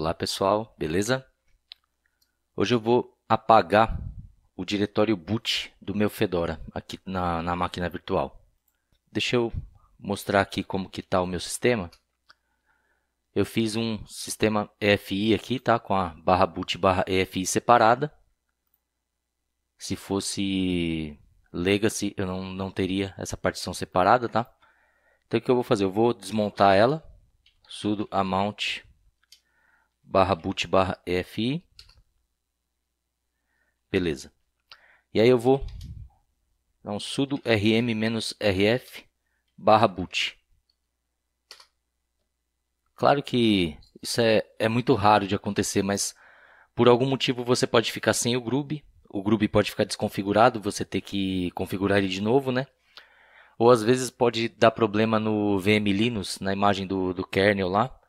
Olá pessoal, beleza? Hoje eu vou apagar o diretório boot do meu Fedora aqui na, na máquina virtual. Deixa eu mostrar aqui como que está o meu sistema. Eu fiz um sistema EFI aqui, tá? Com a barra boot barra EFI separada. Se fosse Legacy, eu não, não teria essa partição separada, tá? Então o que eu vou fazer? Eu vou desmontar ela. Sudo amount barra boot barra EFI. Beleza. E aí eu vou dar um sudo rm-rf barra boot. Claro que isso é, é muito raro de acontecer, mas por algum motivo você pode ficar sem o Groove, o Groove pode ficar desconfigurado, você ter que configurar ele de novo, né? Ou às vezes pode dar problema no VM Linux, na imagem do, do kernel lá.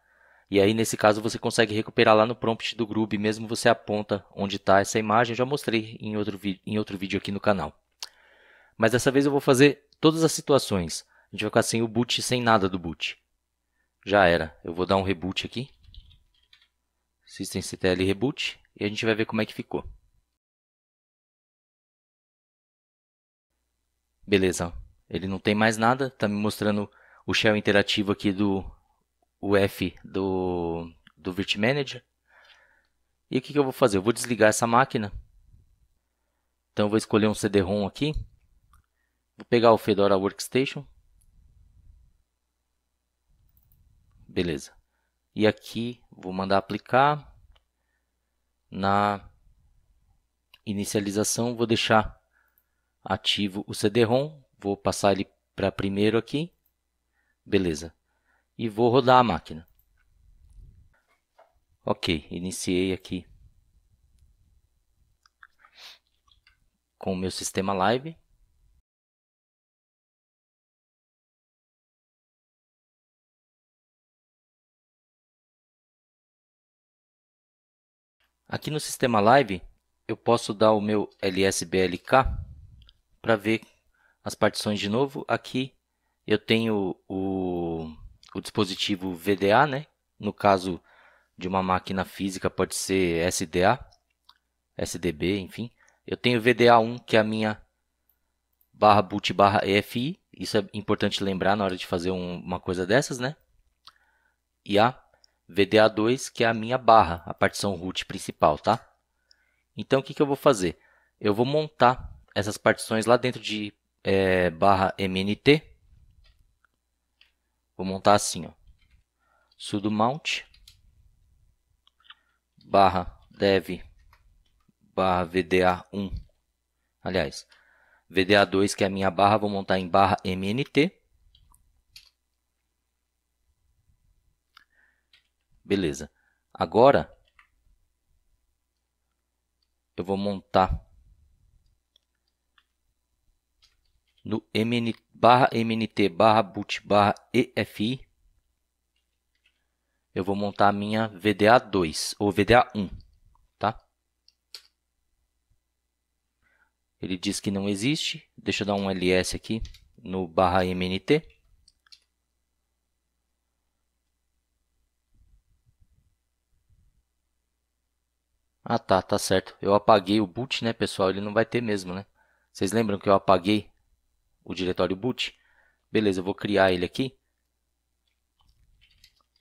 E aí, nesse caso, você consegue recuperar lá no prompt do Groove, mesmo você aponta onde está essa imagem. Eu já mostrei em outro, em outro vídeo aqui no canal. Mas dessa vez eu vou fazer todas as situações. A gente vai ficar sem o boot, sem nada do boot. Já era. Eu vou dar um reboot aqui. Systemctl reboot. E a gente vai ver como é que ficou. Beleza. Ele não tem mais nada. Está me mostrando o shell interativo aqui do o F do, do Virt Manager. E o que, que eu vou fazer? Eu vou desligar essa máquina. Então eu vou escolher um CD-ROM aqui. Vou pegar o Fedora Workstation. Beleza. E aqui vou mandar aplicar. Na inicialização vou deixar ativo o CD-ROM. Vou passar ele para primeiro aqui. Beleza e vou rodar a máquina. Ok, iniciei aqui com o meu sistema live. Aqui no sistema live, eu posso dar o meu lsblk para ver as partições de novo. Aqui eu tenho o o dispositivo VDA, né? No caso de uma máquina física, pode ser SDA, SDB, enfim. Eu tenho VDA1, que é a minha barra boot barra EFI. Isso é importante lembrar na hora de fazer um, uma coisa dessas, né? E a VDA2, que é a minha barra, a partição root principal, tá? Então, o que, que eu vou fazer? Eu vou montar essas partições lá dentro de é, barra MNT, Vou montar assim, ó. sudo mount barra dev barra vda1. Aliás, vda2 que é a minha barra, vou montar em barra mnt. Beleza. Agora, eu vou montar no mnt barra mnt barra boot barra EFI, eu vou montar a minha VDA2 ou VDA1, tá? Ele diz que não existe, deixa eu dar um ls aqui no barra mnt. Ah tá, tá certo. Eu apaguei o boot, né, pessoal? Ele não vai ter mesmo, né? Vocês lembram que eu apaguei o diretório boot. Beleza, eu vou criar ele aqui.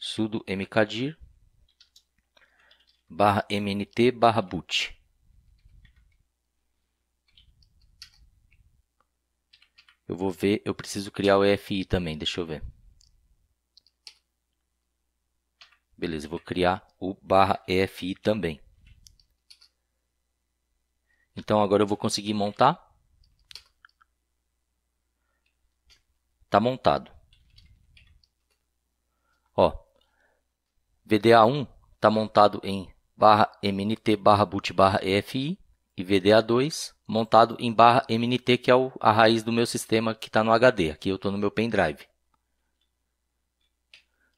sudo mkdir barra mnt barra boot. Eu vou ver, eu preciso criar o EFI também, deixa eu ver. Beleza, eu vou criar o barra EFI também. Então agora eu vou conseguir montar está montado. Ó, VDA1 está montado em barra mnt barra boot barra EFI e VDA2 montado em barra mnt, que é o, a raiz do meu sistema que está no HD. Aqui eu estou no meu pendrive.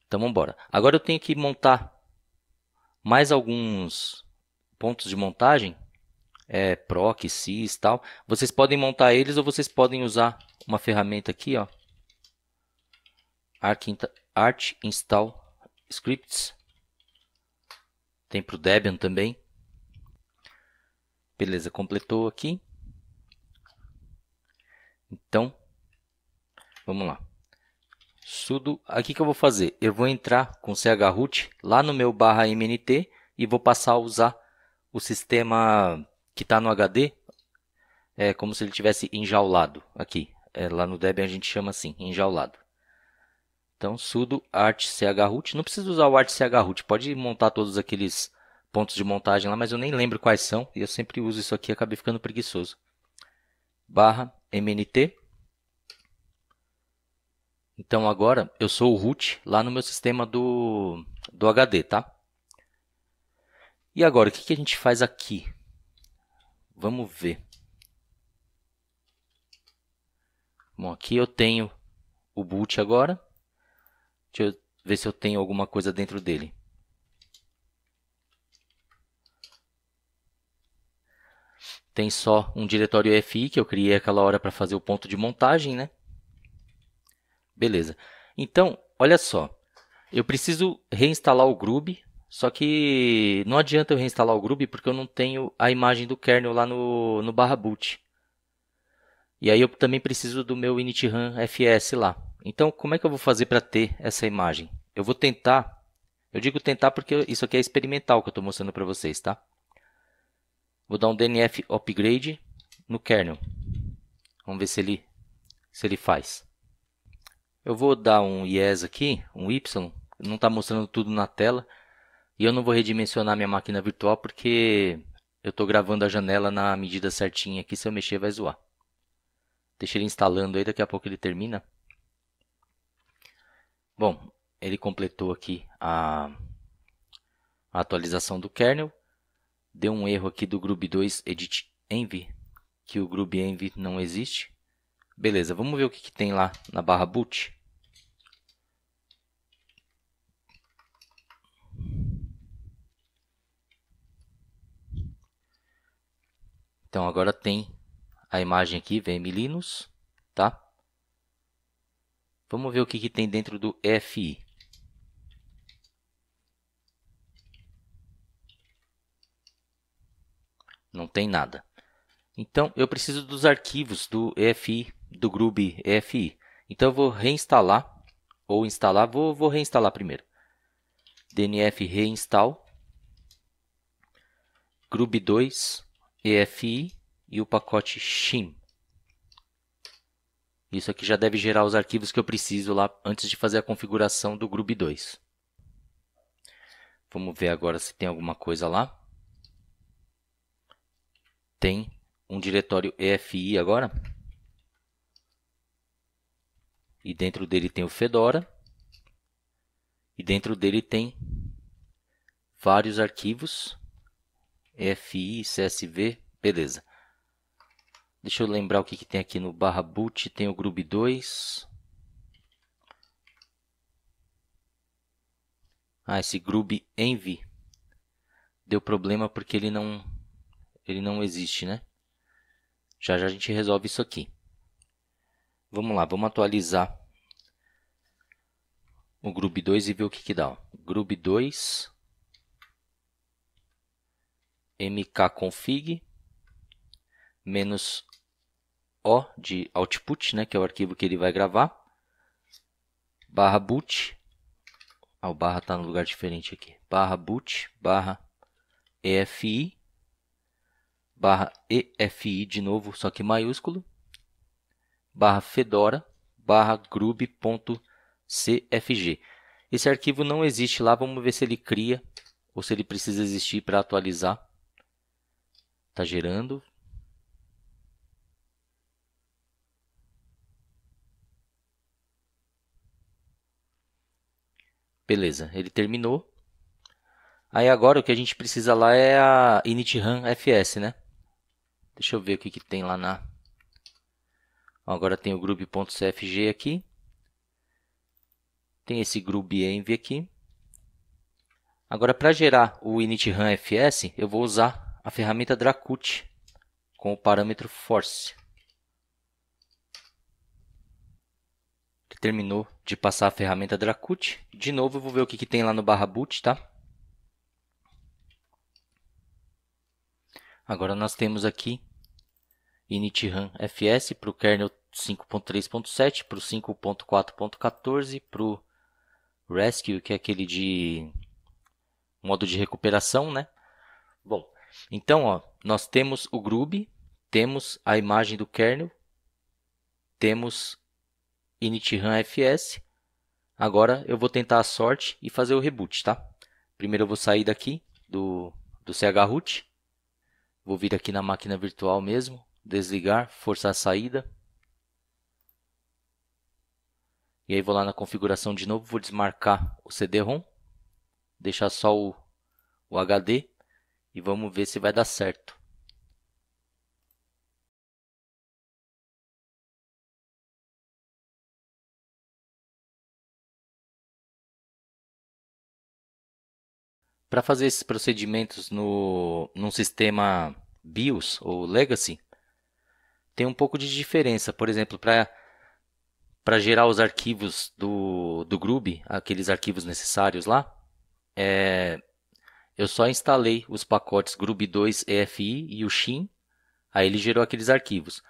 Então, vamos embora. Agora eu tenho que montar mais alguns pontos de montagem, é, PROC, SIS e tal. Vocês podem montar eles ou vocês podem usar uma ferramenta aqui, ó, art install scripts. Tem para o Debian também. Beleza, completou aqui. Então, vamos lá. Sudo, aqui ah, que eu vou fazer? Eu vou entrar com chroot lá no meu barra mnt e vou passar a usar o sistema que está no HD, é como se ele tivesse enjaulado aqui. É, lá no Debian a gente chama assim, enjaulado. Então, sudo art chroot. Não precisa usar o art chroot. Pode montar todos aqueles pontos de montagem lá, mas eu nem lembro quais são. E eu sempre uso isso aqui e acabei ficando preguiçoso. Barra mnt. Então, agora eu sou o root lá no meu sistema do, do HD, tá? E agora, o que, que a gente faz aqui? Vamos ver. Bom, aqui eu tenho o boot agora. Deixa eu ver se eu tenho alguma coisa dentro dele. Tem só um diretório FI que eu criei aquela hora para fazer o ponto de montagem, né? Beleza. Então, olha só. Eu preciso reinstalar o Groove, só que não adianta eu reinstalar o Groove porque eu não tenho a imagem do kernel lá no, no barra boot. E aí eu também preciso do meu initram fs lá. Então, como é que eu vou fazer para ter essa imagem? Eu vou tentar. Eu digo tentar porque isso aqui é experimental que eu estou mostrando para vocês, tá? Vou dar um DNF upgrade no kernel. Vamos ver se ele se ele faz. Eu vou dar um yes aqui, um y, não está mostrando tudo na tela. E eu não vou redimensionar minha máquina virtual porque eu estou gravando a janela na medida certinha aqui, se eu mexer vai zoar. Deixa ele instalando aí, daqui a pouco ele termina. Bom, ele completou aqui a, a atualização do kernel. Deu um erro aqui do group 2 Edit env que o Grub env não existe. Beleza, vamos ver o que, que tem lá na barra boot. Então agora tem a imagem aqui, VM Linux, tá? Vamos ver o que, que tem dentro do FI. Não tem nada. Então, eu preciso dos arquivos do EFI, do Grub EFI. Então, eu vou reinstalar, ou instalar, vou, vou reinstalar primeiro. DNF reinstall, grub 2, EFI e o pacote shim. Isso aqui já deve gerar os arquivos que eu preciso lá antes de fazer a configuração do Groove 2. Vamos ver agora se tem alguma coisa lá. Tem um diretório EFI agora. E dentro dele tem o Fedora. E dentro dele tem vários arquivos. EFI, CSV, beleza. Deixa eu lembrar o que, que tem aqui no barra boot. Tem o group 2. Ah, esse group env deu problema porque ele não ele não existe, né? Já já a gente resolve isso aqui. Vamos lá, vamos atualizar o group 2 e ver o que, que dá. Group 2 mkconfig menos o de output, né, que é o arquivo que ele vai gravar, barra boot, ah, o barra está no lugar diferente aqui, barra boot, barra EFI, barra EFI de novo, só que maiúsculo, barra fedora, barra grub.cfg. Esse arquivo não existe lá, vamos ver se ele cria ou se ele precisa existir para atualizar. Está gerando, Beleza, ele terminou. Aí agora o que a gente precisa lá é a initram fs, né? Deixa eu ver o que, que tem lá na... Agora tem o group.cfg aqui. Tem esse group.env aqui. Agora, para gerar o initram fs, eu vou usar a ferramenta Dracut com o parâmetro force. terminou de passar a ferramenta Dracut. De novo, eu vou ver o que, que tem lá no barra boot, tá? Agora nós temos aqui initram fs para o kernel 5.3.7, para o 5.4.14, para o rescue, que é aquele de modo de recuperação, né? Bom, então, ó, nós temos o Groove, temos a imagem do kernel, temos e FS. Agora eu vou tentar a sorte e fazer o reboot, tá? Primeiro eu vou sair daqui do, do chroot. Vou vir aqui na máquina virtual mesmo, desligar, forçar a saída. E aí vou lá na configuração de novo, vou desmarcar o CD-ROM, deixar só o, o HD e vamos ver se vai dar certo. Para fazer esses procedimentos no, num sistema BIOS ou Legacy, tem um pouco de diferença. Por exemplo, para gerar os arquivos do, do Groove, aqueles arquivos necessários lá, é, eu só instalei os pacotes Groove 2 EFI e o Shin, aí ele gerou aqueles arquivos.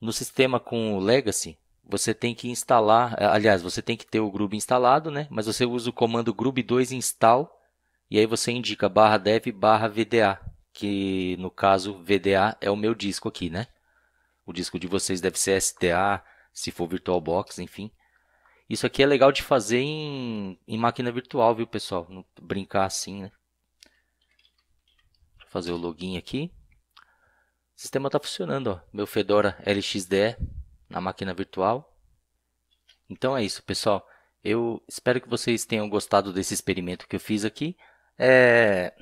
No sistema com o Legacy, você tem que instalar, aliás, você tem que ter o Groove instalado, né? mas você usa o comando Groove 2 install e aí você indica barra dev barra VDA, que no caso VDA é o meu disco aqui, né? O disco de vocês deve ser STA, se for VirtualBox, enfim. Isso aqui é legal de fazer em, em máquina virtual, viu, pessoal? Não brincar assim, né? Vou fazer o login aqui. O sistema está funcionando, ó. Meu Fedora LXDE na máquina virtual. Então é isso, pessoal. Eu espero que vocês tenham gostado desse experimento que eu fiz aqui é,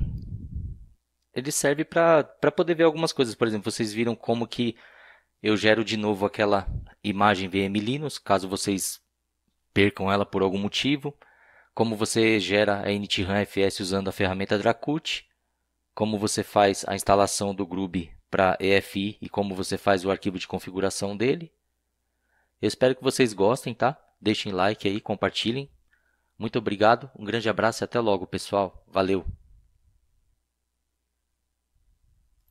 ele serve para poder ver algumas coisas. Por exemplo, vocês viram como que eu gero de novo aquela imagem VM Linux, caso vocês percam ela por algum motivo. Como você gera a NTRAN FS usando a ferramenta Dracut. Como você faz a instalação do Groove para EFI e como você faz o arquivo de configuração dele. Eu espero que vocês gostem, tá? Deixem like aí, compartilhem. Muito obrigado, um grande abraço e até logo, pessoal. Valeu!